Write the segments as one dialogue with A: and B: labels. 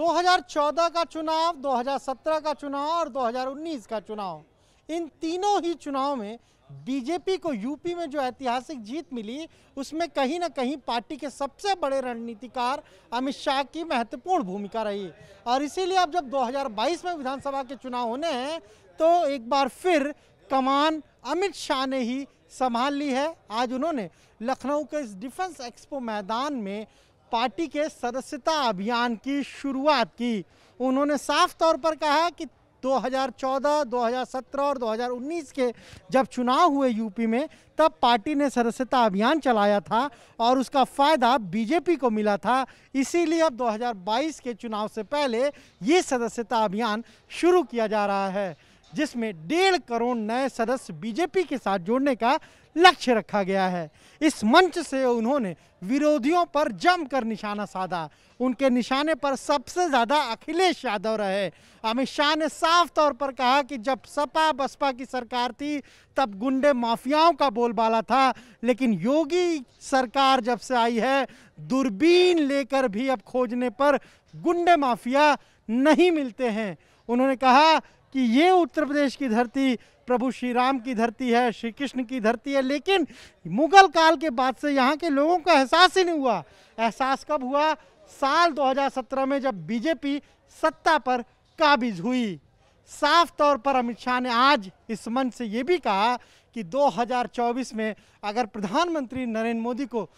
A: 2014 का चुनाव 2017 का चुनाव और 2019 का चुनाव इन तीनों ही चुनाव में बीजेपी को यूपी में जो ऐतिहासिक जीत मिली उसमें कहीं ना कहीं पार्टी के सबसे बड़े रणनीतिकार अमित शाह की महत्वपूर्ण भूमिका रही और इसीलिए अब जब 2022 में विधानसभा के चुनाव होने हैं तो एक बार फिर कमान अमित शाह ने ही संभाल ली है आज उन्होंने लखनऊ के इस डिफेंस एक्सपो मैदान में पार्टी के सदस्यता अभियान की शुरुआत की उन्होंने साफ तौर पर कहा कि 2014, 2017 और 2019 के जब चुनाव हुए यूपी में तब पार्टी ने सदस्यता अभियान चलाया था और उसका फ़ायदा बीजेपी को मिला था इसीलिए अब 2022 के चुनाव से पहले ये सदस्यता अभियान शुरू किया जा रहा है जिसमें डेढ़ करोड़ नए सदस्य बीजेपी के साथ जोड़ने का लक्ष्य रखा गया है इस मंच से उन्होंने विरोधियों पर जमकर निशाना साधा उनके निशाने पर सबसे ज़्यादा अखिलेश यादव रहे अमित शाह ने साफ तौर पर कहा कि जब सपा बसपा की सरकार थी तब गुंडे माफियाओं का बोलबाला था लेकिन योगी सरकार जब से आई है दूरबीन लेकर भी अब खोजने पर गुंडे माफिया नहीं मिलते हैं उन्होंने कहा कि ये उत्तर प्रदेश की धरती प्रभु श्री राम की धरती है श्री कृष्ण की धरती है लेकिन मुगल काल के बाद से यहाँ के लोगों का एहसास ही नहीं हुआ एहसास कब हुआ साल 2017 में जब बीजेपी सत्ता पर काबिज हुई साफ तौर पर अमित शाह ने आज इस मंच से ये भी कहा कि 2024 में अगर प्रधानमंत्री नरेंद्र मोदी को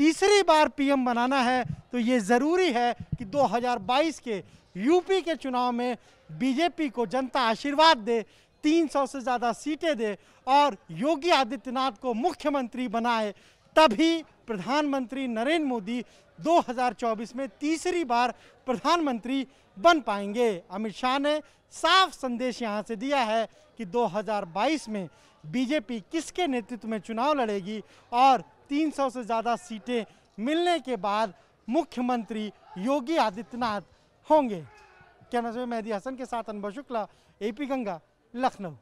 A: तीसरी बार पीएम बनाना है तो ये ज़रूरी है कि 2022 के यूपी के चुनाव में बीजेपी को जनता आशीर्वाद दे 300 से ज़्यादा सीटें दे और योगी आदित्यनाथ को मुख्यमंत्री बनाए तभी प्रधानमंत्री नरेंद्र मोदी 2024 में तीसरी बार प्रधानमंत्री बन पाएंगे अमित शाह ने साफ संदेश यहाँ से दिया है कि 2022 में बीजेपी किसके नेतृत्व में चुनाव लड़ेगी और 300 से ज़्यादा सीटें मिलने के बाद मुख्यमंत्री योगी आदित्यनाथ होंगे कैमरा से मेहदी हसन के साथ अनबर शुक्ला एपी गंगा लखनऊ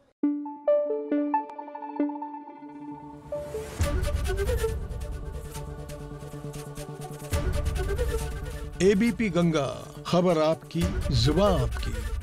A: एबीपी गंगा खबर आपकी जुबा आपकी